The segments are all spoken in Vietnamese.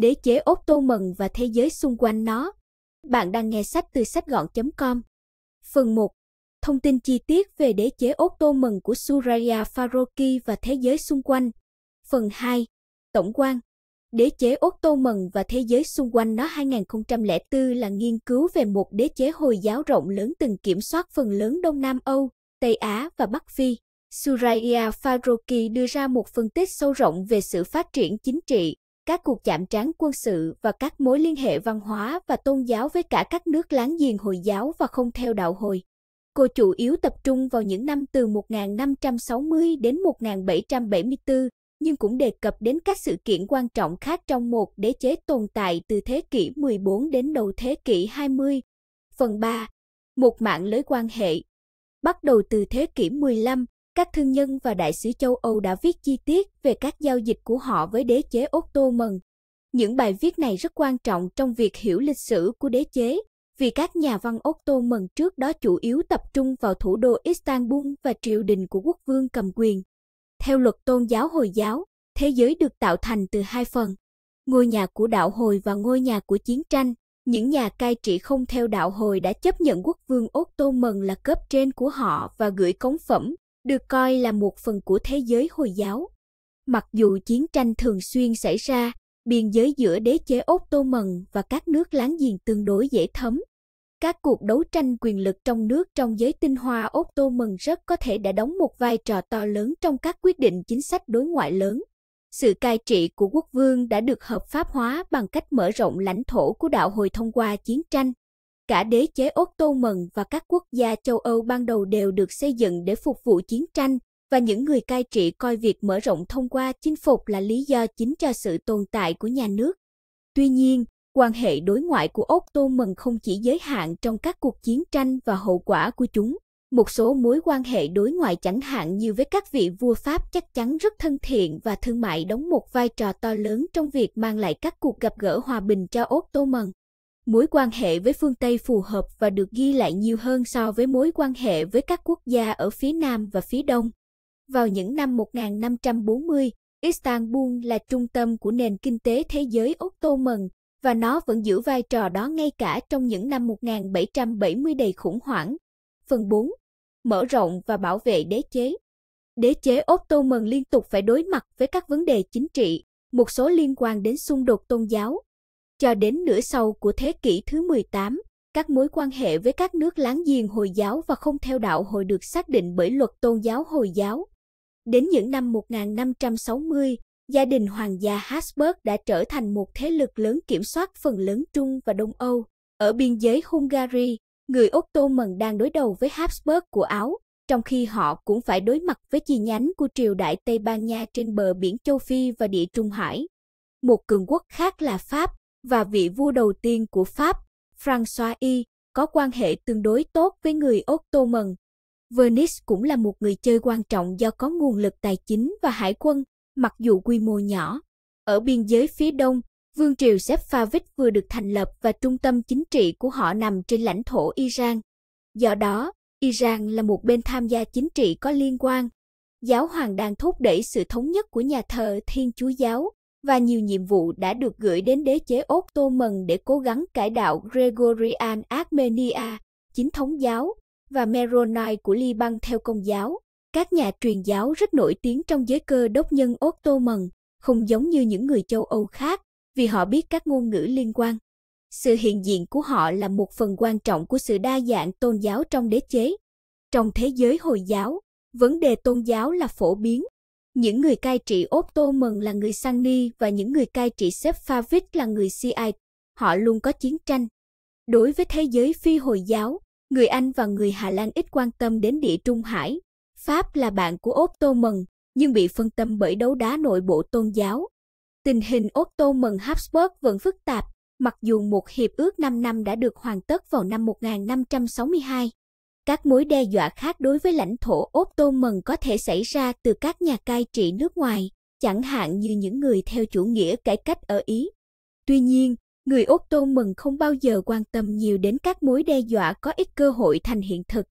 đế chế tô mần và thế giới xung quanh nó. Bạn đang nghe sách từ sách gọn.com. Phần 1. Thông tin chi tiết về đế chế tô mần của Suraya Faroki và thế giới xung quanh. Phần 2. Tổng quan. Đế chế tô mần và thế giới xung quanh nó 2004 là nghiên cứu về một đế chế Hồi giáo rộng lớn từng kiểm soát phần lớn Đông Nam Âu, Tây Á và Bắc Phi. Suraya Faroki đưa ra một phân tích sâu rộng về sự phát triển chính trị, các cuộc chạm trán quân sự và các mối liên hệ văn hóa và tôn giáo với cả các nước láng giềng Hồi giáo và không theo đạo Hồi. Cô chủ yếu tập trung vào những năm từ 1560 đến 1774, nhưng cũng đề cập đến các sự kiện quan trọng khác trong một đế chế tồn tại từ thế kỷ 14 đến đầu thế kỷ 20. Phần 3. Một mạng lưới quan hệ Bắt đầu từ thế kỷ 15, các thương nhân và đại sứ châu Âu đã viết chi tiết về các giao dịch của họ với đế chế Ottoman. Những bài viết này rất quan trọng trong việc hiểu lịch sử của đế chế, vì các nhà văn Ottoman trước đó chủ yếu tập trung vào thủ đô Istanbul và triều đình của quốc vương cầm quyền. Theo luật tôn giáo Hồi giáo, thế giới được tạo thành từ hai phần, ngôi nhà của đạo Hồi và ngôi nhà của chiến tranh. Những nhà cai trị không theo đạo Hồi đã chấp nhận quốc vương Ottoman là cấp trên của họ và gửi cống phẩm, được coi là một phần của thế giới Hồi giáo. Mặc dù chiến tranh thường xuyên xảy ra, biên giới giữa đế chế Ottoman và các nước láng giềng tương đối dễ thấm. Các cuộc đấu tranh quyền lực trong nước trong giới tinh hoa Ottoman rất có thể đã đóng một vai trò to lớn trong các quyết định chính sách đối ngoại lớn. Sự cai trị của quốc vương đã được hợp pháp hóa bằng cách mở rộng lãnh thổ của đạo hồi thông qua chiến tranh Cả đế chế Ottoman và các quốc gia châu Âu ban đầu đều được xây dựng để phục vụ chiến tranh, và những người cai trị coi việc mở rộng thông qua chinh phục là lý do chính cho sự tồn tại của nhà nước. Tuy nhiên, quan hệ đối ngoại của Ottoman không chỉ giới hạn trong các cuộc chiến tranh và hậu quả của chúng. Một số mối quan hệ đối ngoại chẳng hạn như với các vị vua Pháp chắc chắn rất thân thiện và thương mại đóng một vai trò to lớn trong việc mang lại các cuộc gặp gỡ hòa bình cho Ottoman mối quan hệ với phương Tây phù hợp và được ghi lại nhiều hơn so với mối quan hệ với các quốc gia ở phía Nam và phía Đông. Vào những năm 1540, Istanbul là trung tâm của nền kinh tế thế giới Ottoman và nó vẫn giữ vai trò đó ngay cả trong những năm 1770 đầy khủng hoảng. Phần 4. Mở rộng và bảo vệ đế chế Đế chế Ottoman liên tục phải đối mặt với các vấn đề chính trị, một số liên quan đến xung đột tôn giáo, cho đến nửa sau của thế kỷ thứ 18, các mối quan hệ với các nước láng giềng Hồi giáo và không theo đạo Hồi được xác định bởi luật tôn giáo Hồi giáo. Đến những năm 1560, gia đình hoàng gia Habsburg đã trở thành một thế lực lớn kiểm soát phần lớn Trung và Đông Âu. Ở biên giới Hungary, người Ottoman đang đối đầu với Habsburg của Áo, trong khi họ cũng phải đối mặt với chi nhánh của triều đại Tây Ban Nha trên bờ biển châu Phi và địa Trung Hải. Một cường quốc khác là Pháp, và vị vua đầu tiên của Pháp, François I, có quan hệ tương đối tốt với người Ottoman. Venice cũng là một người chơi quan trọng do có nguồn lực tài chính và hải quân, mặc dù quy mô nhỏ. Ở biên giới phía đông, vương triều Sephardic vừa được thành lập và trung tâm chính trị của họ nằm trên lãnh thổ Iran. Do đó, Iran là một bên tham gia chính trị có liên quan. Giáo hoàng đang thúc đẩy sự thống nhất của nhà thờ Thiên Chúa Giáo và nhiều nhiệm vụ đã được gửi đến đế chế Ottoman để cố gắng cải đạo Gregorian Armenia, chính thống giáo, và Meronai của Liban theo công giáo. Các nhà truyền giáo rất nổi tiếng trong giới cơ đốc nhân Ottoman, không giống như những người châu Âu khác, vì họ biết các ngôn ngữ liên quan. Sự hiện diện của họ là một phần quan trọng của sự đa dạng tôn giáo trong đế chế. Trong thế giới Hồi giáo, vấn đề tôn giáo là phổ biến những người cai trị Ottoman là người Sunni và những người cai trị Sephardic là người Shiite. Họ luôn có chiến tranh. Đối với thế giới phi Hồi giáo, người Anh và người Hà Lan ít quan tâm đến địa Trung Hải. Pháp là bạn của Ottoman, nhưng bị phân tâm bởi đấu đá nội bộ tôn giáo. Tình hình Ottoman Habsburg vẫn phức tạp, mặc dù một hiệp ước 5 năm đã được hoàn tất vào năm 1562. Các mối đe dọa khác đối với lãnh thổ Ottoman có thể xảy ra từ các nhà cai trị nước ngoài, chẳng hạn như những người theo chủ nghĩa cải cách ở Ý. Tuy nhiên, người Ottoman không bao giờ quan tâm nhiều đến các mối đe dọa có ít cơ hội thành hiện thực.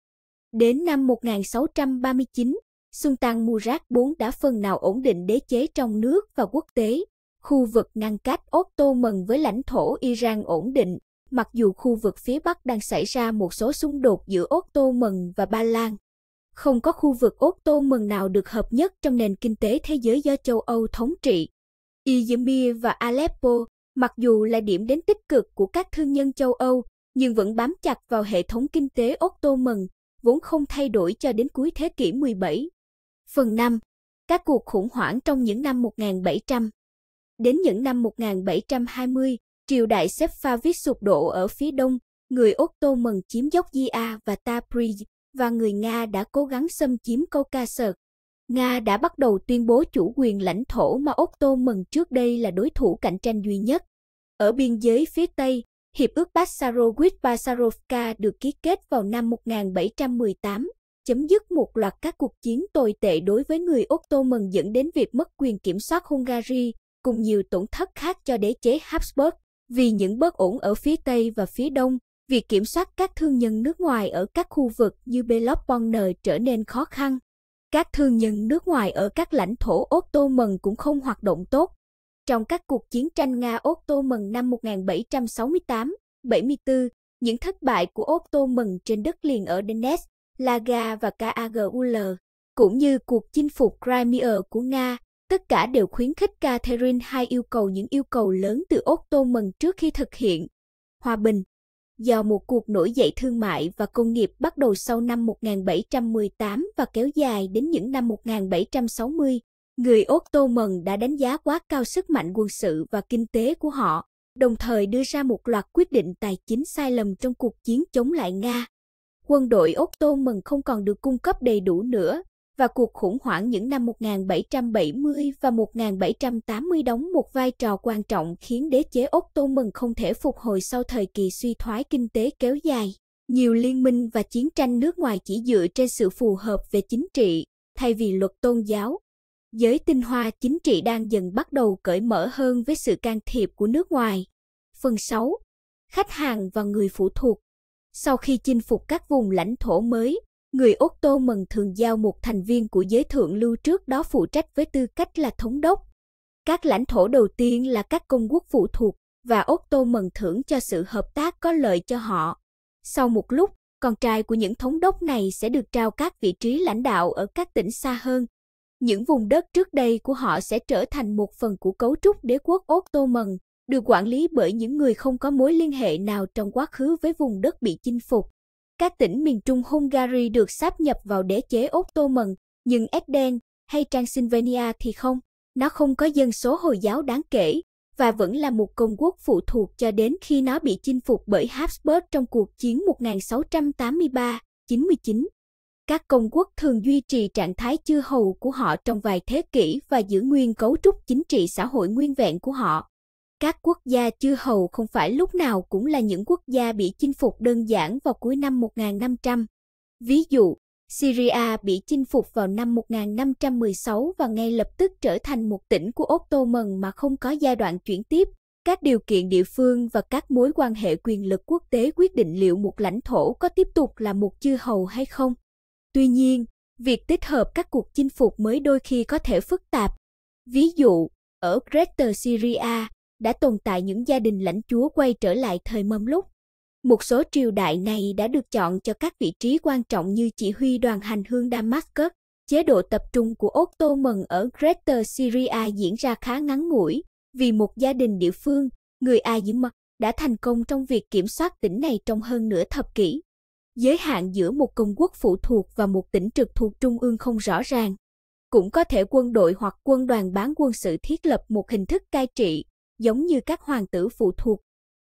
Đến năm 1639, Sultan Murad IV đã phần nào ổn định đế chế trong nước và quốc tế. Khu vực ngăn cách Ottoman với lãnh thổ Iran ổn định, mặc dù khu vực phía Bắc đang xảy ra một số xung đột giữa Ottoman và Ba Lan. Không có khu vực Ottoman nào được hợp nhất trong nền kinh tế thế giới do châu Âu thống trị. Izmir và Aleppo, mặc dù là điểm đến tích cực của các thương nhân châu Âu, nhưng vẫn bám chặt vào hệ thống kinh tế Ottoman, vốn không thay đổi cho đến cuối thế kỷ 17. Phần 5. Các cuộc khủng hoảng trong những năm 1700 Đến những năm 1720, Triều đại Sephardic sụp đổ ở phía đông, người Ottoman chiếm dốc Gia và Tabriz và người Nga đã cố gắng xâm chiếm Caucasus. Nga đã bắt đầu tuyên bố chủ quyền lãnh thổ mà Ottoman trước đây là đối thủ cạnh tranh duy nhất. Ở biên giới phía Tây, Hiệp ước Passarowitz-Passarovka được ký kết vào năm 1718, chấm dứt một loạt các cuộc chiến tồi tệ đối với người Ottoman dẫn đến việc mất quyền kiểm soát Hungary, cùng nhiều tổn thất khác cho đế chế Habsburg. Vì những bất ổn ở phía Tây và phía Đông, việc kiểm soát các thương nhân nước ngoài ở các khu vực như Peloponnese trở nên khó khăn. Các thương nhân nước ngoài ở các lãnh thổ Ottoman cũng không hoạt động tốt. Trong các cuộc chiến tranh Nga Ottoman năm 1768, 74, những thất bại của Ottoman trên đất liền ở Donetsk, Laga và Karagul, cũng như cuộc chinh phục Crimea của Nga Tất cả đều khuyến khích Catherine hai yêu cầu những yêu cầu lớn từ Ottoman trước khi thực hiện. Hòa bình, do một cuộc nổi dậy thương mại và công nghiệp bắt đầu sau năm 1718 và kéo dài đến những năm 1760. Người Ottoman đã đánh giá quá cao sức mạnh quân sự và kinh tế của họ, đồng thời đưa ra một loạt quyết định tài chính sai lầm trong cuộc chiến chống lại Nga. Quân đội Ottoman không còn được cung cấp đầy đủ nữa và cuộc khủng hoảng những năm 1770 và 1780 đóng một vai trò quan trọng khiến đế chế Ottoman không thể phục hồi sau thời kỳ suy thoái kinh tế kéo dài. Nhiều liên minh và chiến tranh nước ngoài chỉ dựa trên sự phù hợp về chính trị thay vì luật tôn giáo. Giới tinh hoa chính trị đang dần bắt đầu cởi mở hơn với sự can thiệp của nước ngoài. Phần 6. Khách hàng và người phụ thuộc Sau khi chinh phục các vùng lãnh thổ mới, Người Úc Tô Mần thường giao một thành viên của giới thượng lưu trước đó phụ trách với tư cách là thống đốc. Các lãnh thổ đầu tiên là các công quốc phụ thuộc và Úc Tô Mần thưởng cho sự hợp tác có lợi cho họ. Sau một lúc, con trai của những thống đốc này sẽ được trao các vị trí lãnh đạo ở các tỉnh xa hơn. Những vùng đất trước đây của họ sẽ trở thành một phần của cấu trúc đế quốc Úc Tô Mần, được quản lý bởi những người không có mối liên hệ nào trong quá khứ với vùng đất bị chinh phục. Các tỉnh miền Trung Hungary được sáp nhập vào đế chế Ottoman, nhưng Eden hay Transylvania thì không. Nó không có dân số Hồi giáo đáng kể và vẫn là một công quốc phụ thuộc cho đến khi nó bị chinh phục bởi Habsburg trong cuộc chiến 1683-99. Các công quốc thường duy trì trạng thái chư hầu của họ trong vài thế kỷ và giữ nguyên cấu trúc chính trị xã hội nguyên vẹn của họ. Các quốc gia chư hầu không phải lúc nào cũng là những quốc gia bị chinh phục đơn giản vào cuối năm 1500. Ví dụ, Syria bị chinh phục vào năm 1516 và ngay lập tức trở thành một tỉnh của Ottoman mà không có giai đoạn chuyển tiếp. Các điều kiện địa phương và các mối quan hệ quyền lực quốc tế quyết định liệu một lãnh thổ có tiếp tục là một chư hầu hay không. Tuy nhiên, việc tích hợp các cuộc chinh phục mới đôi khi có thể phức tạp. Ví dụ, ở Greater Syria, đã tồn tại những gia đình lãnh chúa quay trở lại thời mâm lúc. Một số triều đại này đã được chọn cho các vị trí quan trọng như chỉ huy đoàn hành hương Damascus. Chế độ tập trung của Otto Ottoman ở Greater Syria diễn ra khá ngắn ngủi, vì một gia đình địa phương, người A Diễm Mật, đã thành công trong việc kiểm soát tỉnh này trong hơn nửa thập kỷ. Giới hạn giữa một công quốc phụ thuộc và một tỉnh trực thuộc trung ương không rõ ràng. Cũng có thể quân đội hoặc quân đoàn bán quân sự thiết lập một hình thức cai trị giống như các hoàng tử phụ thuộc.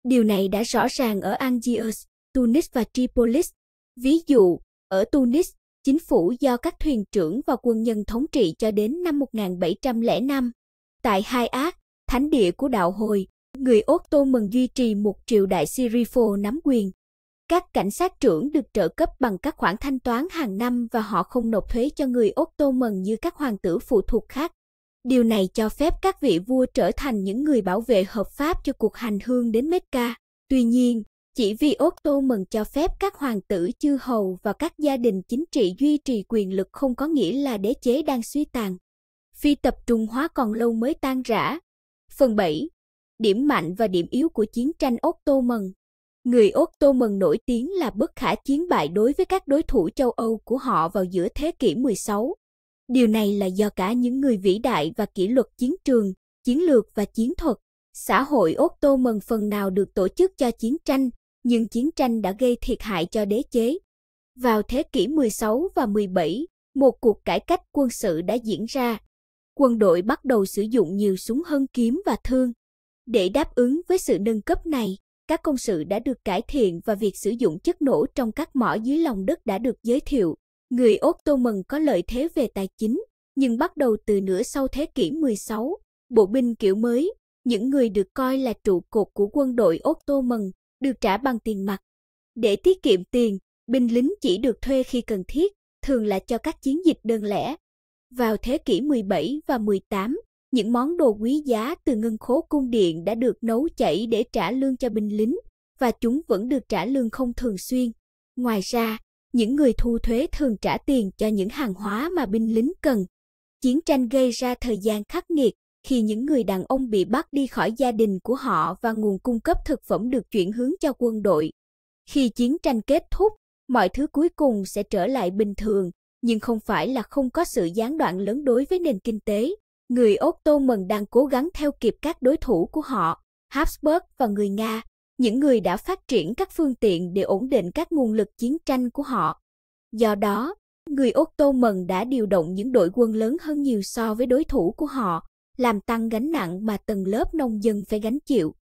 Điều này đã rõ ràng ở Algiers, Tunis và Tripolis. Ví dụ, ở Tunis, chính phủ do các thuyền trưởng và quân nhân thống trị cho đến năm 1705. Tại Hai Á, thánh địa của đạo hồi, người Ốt Tô Mần duy trì một triệu đại Sirifo nắm quyền. Các cảnh sát trưởng được trợ cấp bằng các khoản thanh toán hàng năm và họ không nộp thuế cho người Ốt Tô Mần như các hoàng tử phụ thuộc khác. Điều này cho phép các vị vua trở thành những người bảo vệ hợp pháp cho cuộc hành hương đến Mecca. Tuy nhiên, chỉ vì Otto mừng cho phép các hoàng tử chư hầu và các gia đình chính trị duy trì quyền lực không có nghĩa là đế chế đang suy tàn. Phi tập trung hóa còn lâu mới tan rã. Phần 7. Điểm mạnh và điểm yếu của chiến tranh Otto mừng. Người Otto mừng nổi tiếng là bất khả chiến bại đối với các đối thủ châu Âu của họ vào giữa thế kỷ 16. Điều này là do cả những người vĩ đại và kỷ luật chiến trường, chiến lược và chiến thuật. Xã hội Ottoman phần nào được tổ chức cho chiến tranh, nhưng chiến tranh đã gây thiệt hại cho đế chế. Vào thế kỷ 16 và 17, một cuộc cải cách quân sự đã diễn ra. Quân đội bắt đầu sử dụng nhiều súng hơn kiếm và thương. Để đáp ứng với sự nâng cấp này, các công sự đã được cải thiện và việc sử dụng chất nổ trong các mỏ dưới lòng đất đã được giới thiệu. Người Ottoman có lợi thế về tài chính, nhưng bắt đầu từ nửa sau thế kỷ 16, bộ binh kiểu mới, những người được coi là trụ cột của quân đội Ottoman, được trả bằng tiền mặt. Để tiết kiệm tiền, binh lính chỉ được thuê khi cần thiết, thường là cho các chiến dịch đơn lẻ. Vào thế kỷ 17 và 18, những món đồ quý giá từ ngân khố cung điện đã được nấu chảy để trả lương cho binh lính và chúng vẫn được trả lương không thường xuyên. Ngoài ra, những người thu thuế thường trả tiền cho những hàng hóa mà binh lính cần. Chiến tranh gây ra thời gian khắc nghiệt khi những người đàn ông bị bắt đi khỏi gia đình của họ và nguồn cung cấp thực phẩm được chuyển hướng cho quân đội. Khi chiến tranh kết thúc, mọi thứ cuối cùng sẽ trở lại bình thường, nhưng không phải là không có sự gián đoạn lớn đối với nền kinh tế. Người tô mần đang cố gắng theo kịp các đối thủ của họ, Habsburg và người Nga, những người đã phát triển các phương tiện để ổn định các nguồn lực chiến tranh của họ. Do đó, người Ottoman đã điều động những đội quân lớn hơn nhiều so với đối thủ của họ, làm tăng gánh nặng mà tầng lớp nông dân phải gánh chịu.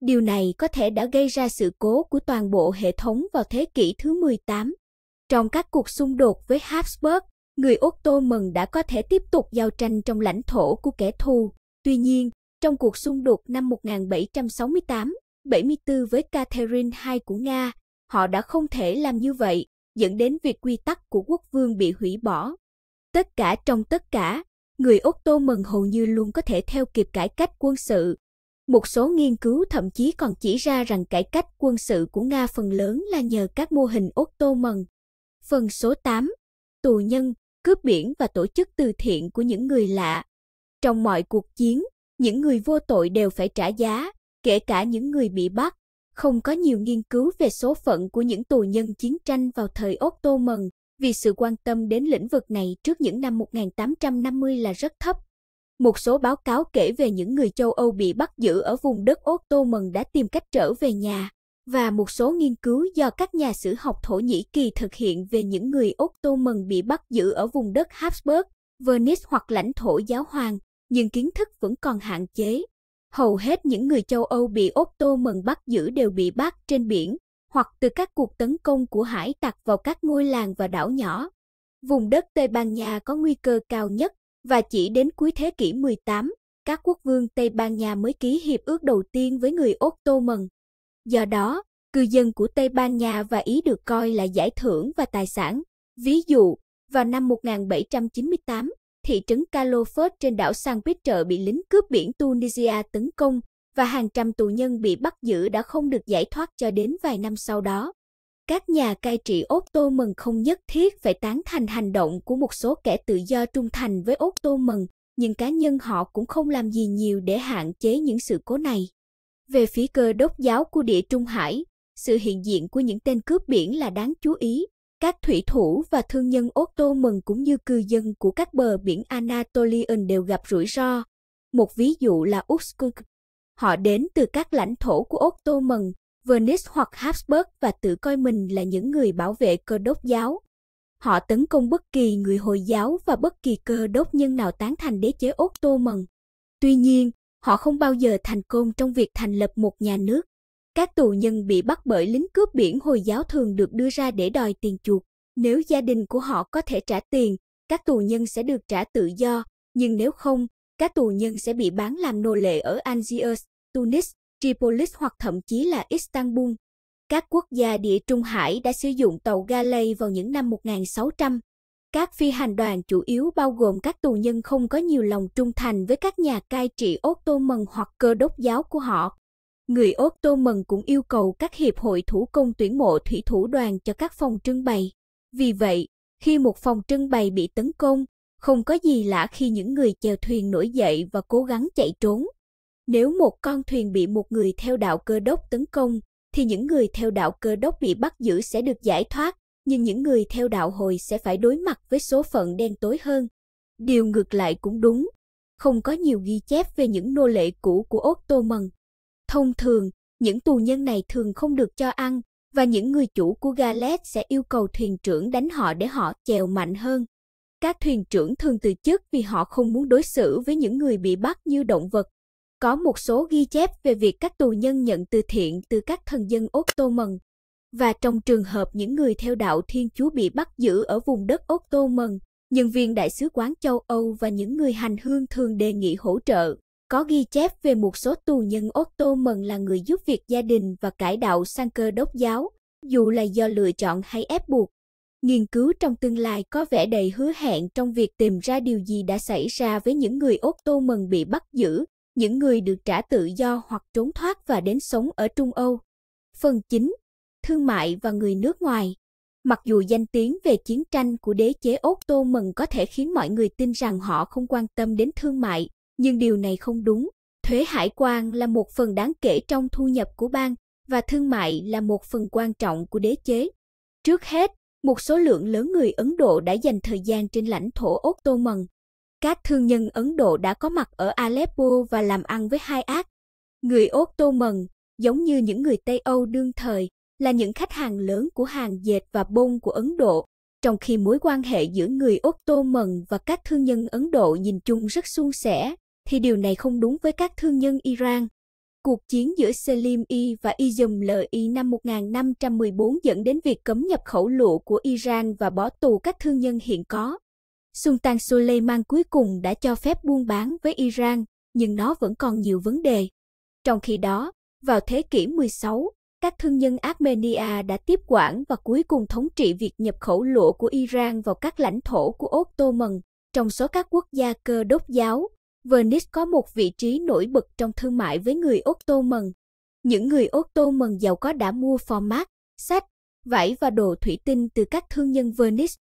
Điều này có thể đã gây ra sự cố của toàn bộ hệ thống vào thế kỷ thứ 18. Trong các cuộc xung đột với Habsburg, người Ottoman đã có thể tiếp tục giao tranh trong lãnh thổ của kẻ thù. Tuy nhiên, trong cuộc xung đột năm 1768, 74 với Catherine II của Nga, họ đã không thể làm như vậy, dẫn đến việc quy tắc của quốc vương bị hủy bỏ. Tất cả trong tất cả, người Úc Tô Mần hầu như luôn có thể theo kịp cải cách quân sự. Một số nghiên cứu thậm chí còn chỉ ra rằng cải cách quân sự của Nga phần lớn là nhờ các mô hình Úc Tô Mần. Phần số 8. Tù nhân, cướp biển và tổ chức từ thiện của những người lạ. Trong mọi cuộc chiến, những người vô tội đều phải trả giá, kể cả những người bị bắt. Không có nhiều nghiên cứu về số phận của những tù nhân chiến tranh vào thời Ottoman vì sự quan tâm đến lĩnh vực này trước những năm 1850 là rất thấp. Một số báo cáo kể về những người châu Âu bị bắt giữ ở vùng đất Ottoman đã tìm cách trở về nhà, và một số nghiên cứu do các nhà sử học Thổ Nhĩ Kỳ thực hiện về những người Ottoman bị bắt giữ ở vùng đất Habsburg, Venice hoặc lãnh thổ giáo hoàng, nhưng kiến thức vẫn còn hạn chế. Hầu hết những người châu Âu bị tô Ottoman bắt giữ đều bị bắt trên biển, hoặc từ các cuộc tấn công của hải tặc vào các ngôi làng và đảo nhỏ. Vùng đất Tây Ban Nha có nguy cơ cao nhất, và chỉ đến cuối thế kỷ 18, các quốc vương Tây Ban Nha mới ký hiệp ước đầu tiên với người tô Ottoman. Do đó, cư dân của Tây Ban Nha và Ý được coi là giải thưởng và tài sản. Ví dụ, vào năm 1798, thị trấn Calofot trên đảo San Pietro bị lính cướp biển Tunisia tấn công và hàng trăm tù nhân bị bắt giữ đã không được giải thoát cho đến vài năm sau đó. Các nhà cai trị Otto mừng không nhất thiết phải tán thành hành động của một số kẻ tự do trung thành với Otto mừng, nhưng cá nhân họ cũng không làm gì nhiều để hạn chế những sự cố này. Về phía cơ đốc giáo của địa Trung Hải, sự hiện diện của những tên cướp biển là đáng chú ý, các thủy thủ và thương nhân mừng cũng như cư dân của các bờ biển Anatolian đều gặp rủi ro. Một ví dụ là Uskuk. Họ đến từ các lãnh thổ của mừng, Venice hoặc Habsburg và tự coi mình là những người bảo vệ cơ đốc giáo. Họ tấn công bất kỳ người Hồi giáo và bất kỳ cơ đốc nhân nào tán thành đế chế mừng. Tuy nhiên, họ không bao giờ thành công trong việc thành lập một nhà nước các tù nhân bị bắt bởi lính cướp biển Hồi giáo thường được đưa ra để đòi tiền chuộc. Nếu gia đình của họ có thể trả tiền, các tù nhân sẽ được trả tự do, nhưng nếu không, các tù nhân sẽ bị bán làm nô lệ ở Algiers, Tunis, Tripolis hoặc thậm chí là Istanbul. Các quốc gia địa Trung Hải đã sử dụng tàu galley vào những năm 1600. Các phi hành đoàn chủ yếu bao gồm các tù nhân không có nhiều lòng trung thành với các nhà cai trị Ottoman hoặc cơ đốc giáo của họ người Úc Tô Mần cũng yêu cầu các hiệp hội thủ công tuyển mộ thủy thủ đoàn cho các phòng trưng bày. Vì vậy, khi một phòng trưng bày bị tấn công, không có gì lạ khi những người chèo thuyền nổi dậy và cố gắng chạy trốn. Nếu một con thuyền bị một người theo đạo cơ đốc tấn công, thì những người theo đạo cơ đốc bị bắt giữ sẽ được giải thoát, nhưng những người theo đạo hồi sẽ phải đối mặt với số phận đen tối hơn. Điều ngược lại cũng đúng. Không có nhiều ghi chép về những nô lệ cũ của Mần. Thông thường, những tù nhân này thường không được cho ăn, và những người chủ của Galet sẽ yêu cầu thuyền trưởng đánh họ để họ chèo mạnh hơn. Các thuyền trưởng thường từ chức vì họ không muốn đối xử với những người bị bắt như động vật. Có một số ghi chép về việc các tù nhân nhận từ thiện từ các thần dân Ottoman. Và trong trường hợp những người theo đạo Thiên Chúa bị bắt giữ ở vùng đất Ottoman, nhân viên đại sứ quán châu Âu và những người hành hương thường đề nghị hỗ trợ có ghi chép về một số tù nhân tô Ottoman là người giúp việc gia đình và cải đạo sang cơ đốc giáo, dù là do lựa chọn hay ép buộc. Nghiên cứu trong tương lai có vẻ đầy hứa hẹn trong việc tìm ra điều gì đã xảy ra với những người tô Ottoman bị bắt giữ, những người được trả tự do hoặc trốn thoát và đến sống ở Trung Âu. Phần 9. Thương mại và người nước ngoài Mặc dù danh tiếng về chiến tranh của đế chế tô Ottoman có thể khiến mọi người tin rằng họ không quan tâm đến thương mại, nhưng điều này không đúng. Thuế hải quan là một phần đáng kể trong thu nhập của bang và thương mại là một phần quan trọng của đế chế. Trước hết, một số lượng lớn người Ấn Độ đã dành thời gian trên lãnh thổ Ottoman. Các thương nhân Ấn Độ đã có mặt ở Aleppo và làm ăn với hai ác. Người Ottoman, giống như những người Tây Âu đương thời, là những khách hàng lớn của hàng dệt và bông của Ấn Độ, trong khi mối quan hệ giữa người Ottoman và các thương nhân Ấn Độ nhìn chung rất suôn sẻ, thì điều này không đúng với các thương nhân Iran. Cuộc chiến giữa Selim I và Izum LI năm 1514 dẫn đến việc cấm nhập khẩu lụa của Iran và bỏ tù các thương nhân hiện có. Sultan Suleiman cuối cùng đã cho phép buôn bán với Iran, nhưng nó vẫn còn nhiều vấn đề. Trong khi đó, vào thế kỷ 16, các thương nhân Armenia đã tiếp quản và cuối cùng thống trị việc nhập khẩu lụa của Iran vào các lãnh thổ của Ottoman. Trong số các quốc gia cơ đốc giáo, Venice có một vị trí nổi bật trong thương mại với người Ottoman. Những người Ottoman giàu có đã mua format, sách, vải và đồ thủy tinh từ các thương nhân Venice.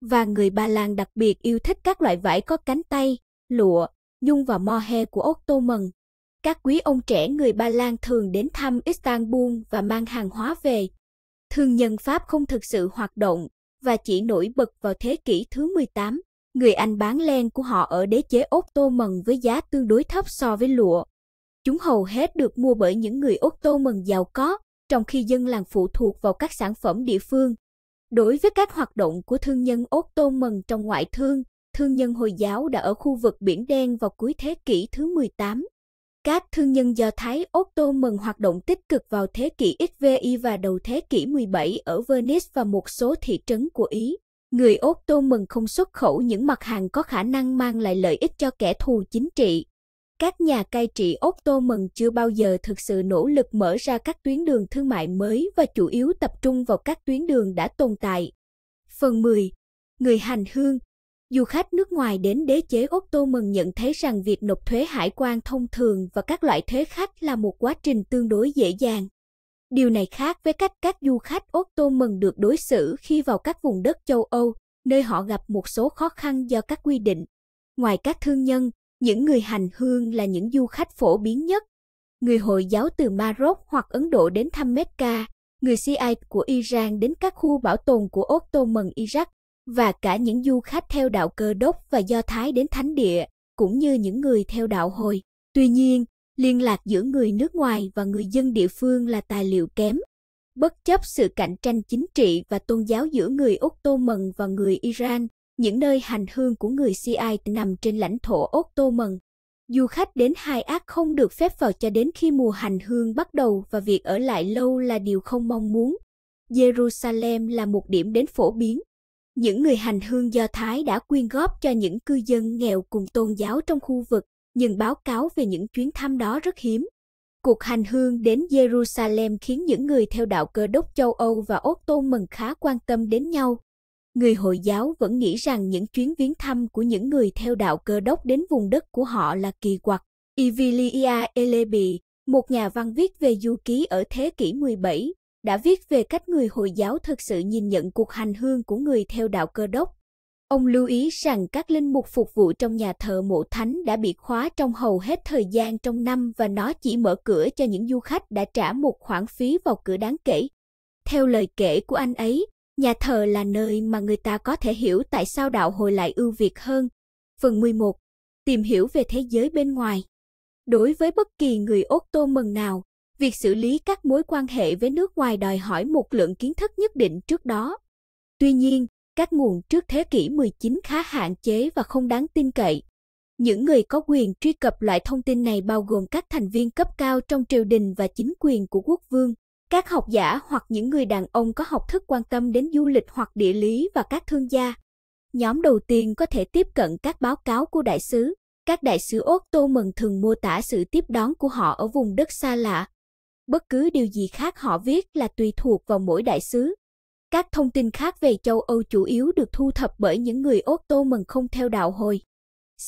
Và người Ba Lan đặc biệt yêu thích các loại vải có cánh tay, lụa, nhung và mohe của Ottoman. Các quý ông trẻ người Ba Lan thường đến thăm Istanbul và mang hàng hóa về. Thương nhân Pháp không thực sự hoạt động và chỉ nổi bật vào thế kỷ thứ 18 người Anh bán len của họ ở đế chế Úc tô mần với giá tương đối thấp so với lụa. Chúng hầu hết được mua bởi những người Úc tô mần giàu có, trong khi dân làng phụ thuộc vào các sản phẩm địa phương. Đối với các hoạt động của thương nhân Úc tô mần trong ngoại thương, thương nhân Hồi giáo đã ở khu vực Biển Đen vào cuối thế kỷ thứ 18. Các thương nhân Do Thái Úc tô mần hoạt động tích cực vào thế kỷ XVI và đầu thế kỷ 17 ở Venice và một số thị trấn của Ý người Úc Tô mừng không xuất khẩu những mặt hàng có khả năng mang lại lợi ích cho kẻ thù chính trị. Các nhà cai trị Úc Tô mừng chưa bao giờ thực sự nỗ lực mở ra các tuyến đường thương mại mới và chủ yếu tập trung vào các tuyến đường đã tồn tại. Phần 10. Người hành hương Du khách nước ngoài đến đế chế Úc Tô Mừng nhận thấy rằng việc nộp thuế hải quan thông thường và các loại thuế khác là một quá trình tương đối dễ dàng. Điều này khác với cách các du khách Úc Tô mừng được đối xử khi vào các vùng đất châu Âu, nơi họ gặp một số khó khăn do các quy định. Ngoài các thương nhân, những người hành hương là những du khách phổ biến nhất. Người Hồi giáo từ Maroc hoặc Ấn Độ đến thăm Mecca, người Shiite của Iran đến các khu bảo tồn của Úc Tô mừng Iraq, và cả những du khách theo đạo cơ đốc và do Thái đến thánh địa, cũng như những người theo đạo hồi. Tuy nhiên, liên lạc giữa người nước ngoài và người dân địa phương là tài liệu kém. Bất chấp sự cạnh tranh chính trị và tôn giáo giữa người Ottoman và người Iran, những nơi hành hương của người Shiite nằm trên lãnh thổ Ottoman. Du khách đến hai ác không được phép vào cho đến khi mùa hành hương bắt đầu và việc ở lại lâu là điều không mong muốn. Jerusalem là một điểm đến phổ biến. Những người hành hương Do Thái đã quyên góp cho những cư dân nghèo cùng tôn giáo trong khu vực nhưng báo cáo về những chuyến thăm đó rất hiếm. Cuộc hành hương đến Jerusalem khiến những người theo đạo cơ đốc châu Âu và Úc tôn Mừng khá quan tâm đến nhau. Người Hồi giáo vẫn nghĩ rằng những chuyến viếng thăm của những người theo đạo cơ đốc đến vùng đất của họ là kỳ quặc. Ivilia Elebi, một nhà văn viết về du ký ở thế kỷ 17, đã viết về cách người Hồi giáo thực sự nhìn nhận cuộc hành hương của người theo đạo cơ đốc Ông lưu ý rằng các linh mục phục vụ trong nhà thờ mộ thánh đã bị khóa trong hầu hết thời gian trong năm và nó chỉ mở cửa cho những du khách đã trả một khoản phí vào cửa đáng kể. Theo lời kể của anh ấy, nhà thờ là nơi mà người ta có thể hiểu tại sao đạo hồi lại ưu việt hơn. Phần 11. Tìm hiểu về thế giới bên ngoài. Đối với bất kỳ người ốt Tô mừng nào, việc xử lý các mối quan hệ với nước ngoài đòi hỏi một lượng kiến thức nhất định trước đó. Tuy nhiên, các nguồn trước thế kỷ 19 khá hạn chế và không đáng tin cậy. Những người có quyền truy cập loại thông tin này bao gồm các thành viên cấp cao trong triều đình và chính quyền của quốc vương, các học giả hoặc những người đàn ông có học thức quan tâm đến du lịch hoặc địa lý và các thương gia. Nhóm đầu tiên có thể tiếp cận các báo cáo của đại sứ. Các đại sứ mừng thường mô tả sự tiếp đón của họ ở vùng đất xa lạ. Bất cứ điều gì khác họ viết là tùy thuộc vào mỗi đại sứ. Các thông tin khác về châu Âu chủ yếu được thu thập bởi những người mừng không theo đạo hồi.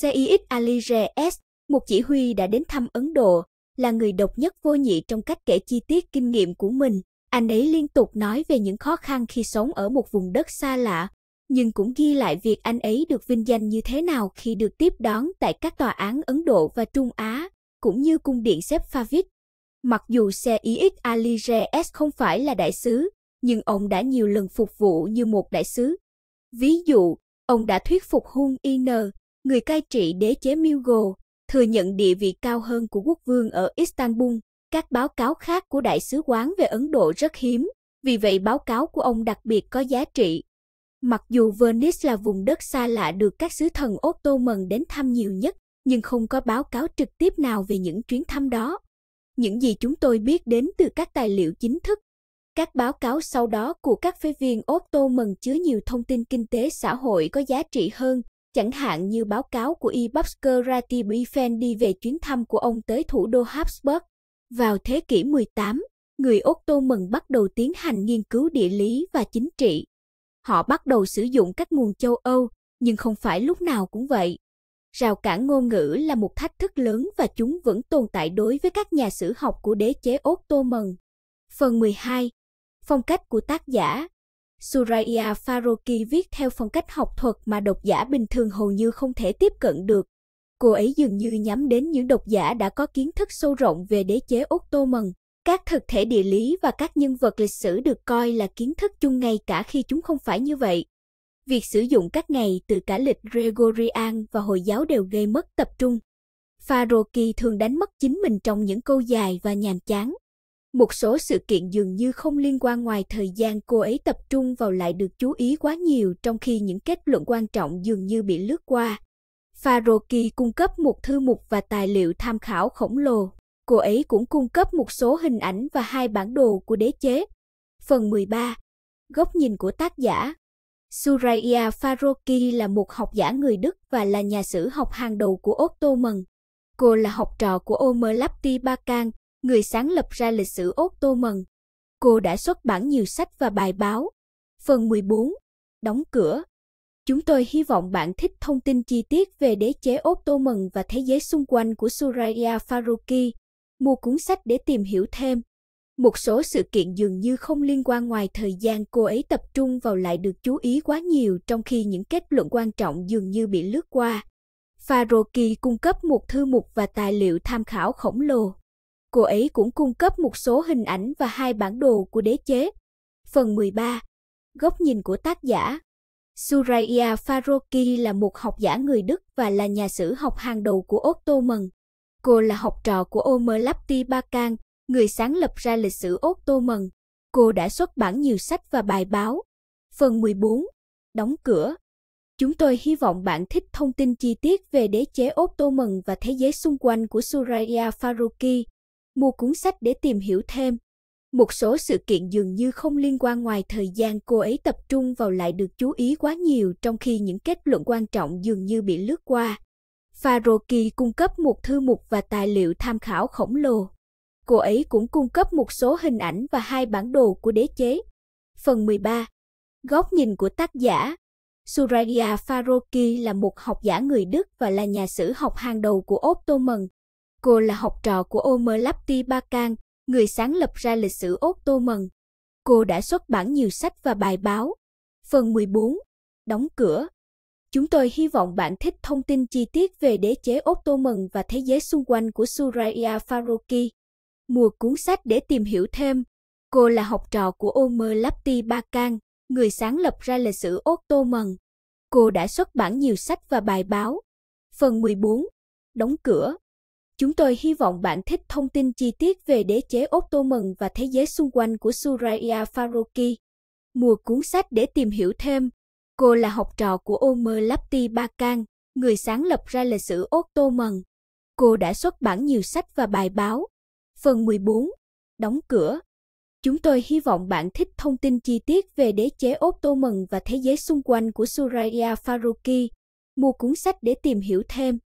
CIX Ali Rees, một chỉ huy đã đến thăm Ấn Độ, là người độc nhất vô nhị trong cách kể chi tiết kinh nghiệm của mình. Anh ấy liên tục nói về những khó khăn khi sống ở một vùng đất xa lạ, nhưng cũng ghi lại việc anh ấy được vinh danh như thế nào khi được tiếp đón tại các tòa án Ấn Độ và Trung Á, cũng như cung điện xếp Favit. Mặc dù CIX Ali Rees không phải là đại sứ, nhưng ông đã nhiều lần phục vụ như một đại sứ. Ví dụ, ông đã thuyết phục Hun In, người cai trị đế chế Mughal, thừa nhận địa vị cao hơn của quốc vương ở Istanbul. Các báo cáo khác của đại sứ quán về Ấn Độ rất hiếm, vì vậy báo cáo của ông đặc biệt có giá trị. Mặc dù Venice là vùng đất xa lạ được các sứ thần Ottoman đến thăm nhiều nhất, nhưng không có báo cáo trực tiếp nào về những chuyến thăm đó. Những gì chúng tôi biết đến từ các tài liệu chính thức các báo cáo sau đó của các phế viên Otto Ottoman chứa nhiều thông tin kinh tế xã hội có giá trị hơn, chẳng hạn như báo cáo của Ibabsker Ratib Efendi về chuyến thăm của ông tới thủ đô Habsburg. Vào thế kỷ 18, người Otto Ottoman bắt đầu tiến hành nghiên cứu địa lý và chính trị. Họ bắt đầu sử dụng các nguồn châu Âu, nhưng không phải lúc nào cũng vậy. Rào cản ngôn ngữ là một thách thức lớn và chúng vẫn tồn tại đối với các nhà sử học của đế chế Otto Ottoman. Phần 12 phong cách của tác giả. Suraya Faroki viết theo phong cách học thuật mà độc giả bình thường hầu như không thể tiếp cận được. Cô ấy dường như nhắm đến những độc giả đã có kiến thức sâu rộng về đế chế Ottoman, các thực thể địa lý và các nhân vật lịch sử được coi là kiến thức chung ngay cả khi chúng không phải như vậy. Việc sử dụng các ngày từ cả lịch Gregorian và Hồi giáo đều gây mất tập trung. Faroki thường đánh mất chính mình trong những câu dài và nhàm chán một số sự kiện dường như không liên quan ngoài thời gian cô ấy tập trung vào lại được chú ý quá nhiều trong khi những kết luận quan trọng dường như bị lướt qua. Faroki cung cấp một thư mục và tài liệu tham khảo khổng lồ. Cô ấy cũng cung cấp một số hình ảnh và hai bản đồ của đế chế. Phần 13. Góc nhìn của tác giả Suraya Faroki là một học giả người Đức và là nhà sử học hàng đầu của Ottoman. Cô là học trò của Omer Lapti Bakan, người sáng lập ra lịch sử Ottoman. Cô đã xuất bản nhiều sách và bài báo. Phần 14. Đóng cửa. Chúng tôi hy vọng bạn thích thông tin chi tiết về đế chế Ottoman và thế giới xung quanh của Suraya Faruqi. Mua cuốn sách để tìm hiểu thêm. Một số sự kiện dường như không liên quan ngoài thời gian cô ấy tập trung vào lại được chú ý quá nhiều trong khi những kết luận quan trọng dường như bị lướt qua. Faroki cung cấp một thư mục và tài liệu tham khảo khổng lồ. Cô ấy cũng cung cấp một số hình ảnh và hai bản đồ của đế chế. Phần 13. Góc nhìn của tác giả Suraya Faroki là một học giả người Đức và là nhà sử học hàng đầu của Ottoman. Cô là học trò của Omerlapti Bakan, người sáng lập ra lịch sử Ottoman. Cô đã xuất bản nhiều sách và bài báo. Phần 14. Đóng cửa. Chúng tôi hy vọng bạn thích thông tin chi tiết về đế chế Ottoman và thế giới xung quanh của Suraya Faruqi mua cuốn sách để tìm hiểu thêm. Một số sự kiện dường như không liên quan ngoài thời gian cô ấy tập trung vào lại được chú ý quá nhiều trong khi những kết luận quan trọng dường như bị lướt qua. Faroki cung cấp một thư mục và tài liệu tham khảo khổng lồ. Cô ấy cũng cung cấp một số hình ảnh và hai bản đồ của đế chế. Phần 13. Góc nhìn của tác giả Suraya Faroki là một học giả người Đức và là nhà sử học hàng đầu của Ottoman. Cô là học trò của Omerlapti Bakan, người sáng lập ra lịch sử Mần. Cô đã xuất bản nhiều sách và bài báo. Phần 14. Đóng cửa. Chúng tôi hy vọng bạn thích thông tin chi tiết về đế chế Mần và thế giới xung quanh của Suraya Faroki. Mua cuốn sách để tìm hiểu thêm. Cô là học trò của Omerlapti Bakan, người sáng lập ra lịch sử Mần. Cô đã xuất bản nhiều sách và bài báo. Phần 14. Đóng cửa. Chúng tôi hy vọng bạn thích thông tin chi tiết về đế chế Otto Ottoman và thế giới xung quanh của Suraya Faruqi. Mua cuốn sách để tìm hiểu thêm. Cô là học trò của Omer Lapti Bakan, người sáng lập ra lịch sử Otto Ottoman. Cô đã xuất bản nhiều sách và bài báo. Phần 14. Đóng cửa. Chúng tôi hy vọng bạn thích thông tin chi tiết về đế chế Otto Ottoman và thế giới xung quanh của Suraya Faruqi. Mua cuốn sách để tìm hiểu thêm.